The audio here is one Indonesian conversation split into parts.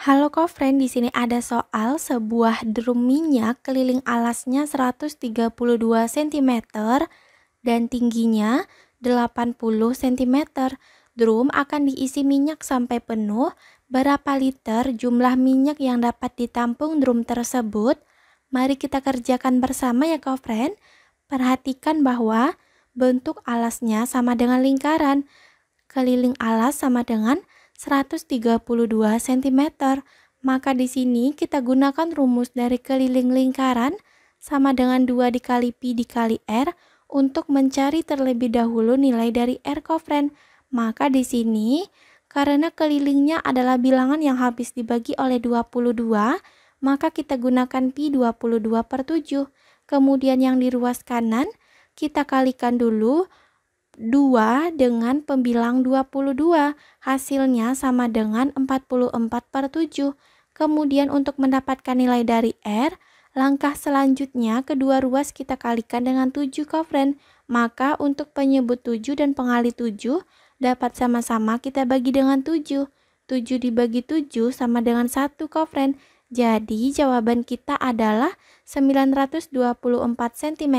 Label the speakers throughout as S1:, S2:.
S1: Halo friend, di sini ada soal sebuah drum minyak keliling alasnya 132 cm dan tingginya 80 cm. Drum akan diisi minyak sampai penuh. Berapa liter jumlah minyak yang dapat ditampung drum tersebut? Mari kita kerjakan bersama ya friend. Perhatikan bahwa bentuk alasnya sama dengan lingkaran. Keliling alas sama dengan 132 cm. Maka di sini kita gunakan rumus dari keliling lingkaran sama dengan 2 dikali Pi dikali R untuk mencari terlebih dahulu nilai dari R kofren. Maka di sini karena kelilingnya adalah bilangan yang habis dibagi oleh 22, maka kita gunakan Pi 22 per 7. Kemudian yang di ruas kanan, kita kalikan dulu 2 dengan pembilang 22. Hasilnya sama dengan 44 per 7. Kemudian untuk mendapatkan nilai dari R, langkah selanjutnya kedua ruas kita kalikan dengan 7 kofren. Maka untuk penyebut 7 dan pengali 7 dapat sama-sama kita bagi dengan 7. 7 dibagi 7 sama dengan 1 kofren. Jadi jawaban kita adalah 924 cm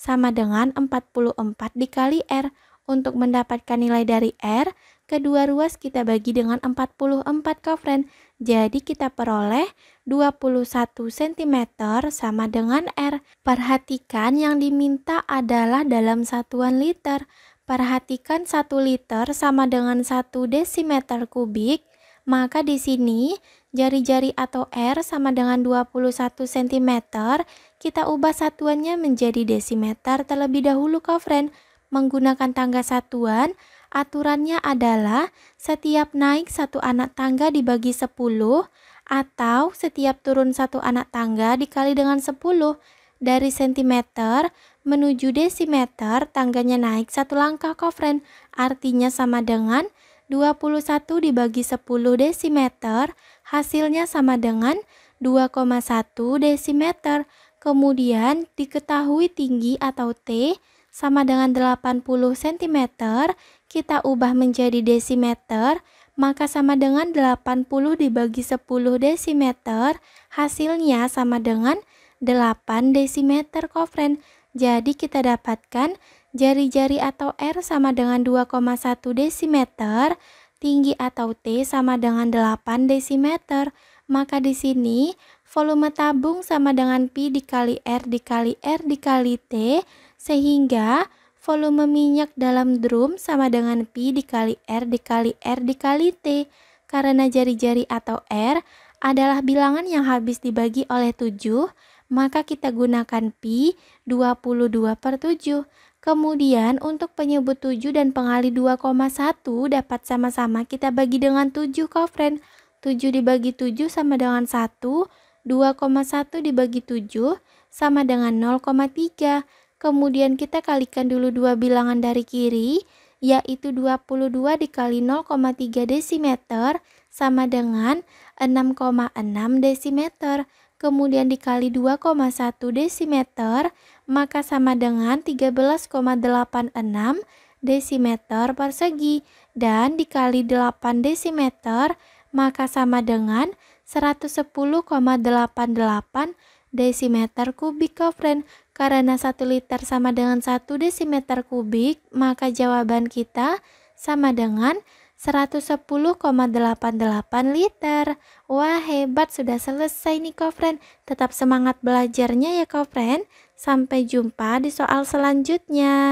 S1: sama dengan 44 dikali R. Untuk mendapatkan nilai dari R, kedua ruas kita bagi dengan 44 kofren. Jadi kita peroleh 21 cm sama dengan R. Perhatikan yang diminta adalah dalam satuan liter. Perhatikan 1 liter sama dengan 1 desimeter kubik maka di sini jari-jari atau R sama dengan 21 cm, kita ubah satuannya menjadi desimeter terlebih dahulu friend. Menggunakan tangga satuan, aturannya adalah setiap naik satu anak tangga dibagi 10 atau setiap turun satu anak tangga dikali dengan 10 dari sentimeter menuju desimeter tangganya naik satu langkah friend. artinya sama dengan 21 dibagi 10 desimeter hasilnya sama dengan 2,1 desimeter. Kemudian diketahui tinggi atau T sama dengan 80 cm, kita ubah menjadi desimeter, maka sama dengan 80 dibagi 10 desimeter, hasilnya sama dengan 8 desimeter kofren. Jadi kita dapatkan Jari-jari atau R sama dengan 2,1 desimeter, tinggi atau T sama dengan 8 desimeter. Maka di sini volume tabung sama dengan Pi dikali R dikali R dikali T sehingga volume minyak dalam drum sama dengan Pi dikali R dikali R dikali T karena jari-jari atau R adalah bilangan yang habis dibagi oleh 7 maka kita gunakan pi 22 per 7. Kemudian untuk penyebut 7 dan pengali 2,1 dapat sama-sama kita bagi dengan 7 kofren. 7 dibagi 7 sama dengan 1, 2,1 dibagi 7 sama dengan 0,3. Kemudian kita kalikan dulu dua bilangan dari kiri, yaitu 22 dikali 0,3 desimeter sama dengan 6,6 desimeter kemudian dikali 2,1 desimeter, maka sama dengan 13,86 desimeter persegi dan dikali 8 desimeter maka sama dengan 110,88 desimeter kubik kofren karena 1 liter sama dengan 1 desimeter kubik maka jawaban kita sama dengan 110,88 liter. Wah, hebat sudah selesai nih kofren. Tetap semangat belajarnya ya kofren. Sampai jumpa di soal selanjutnya.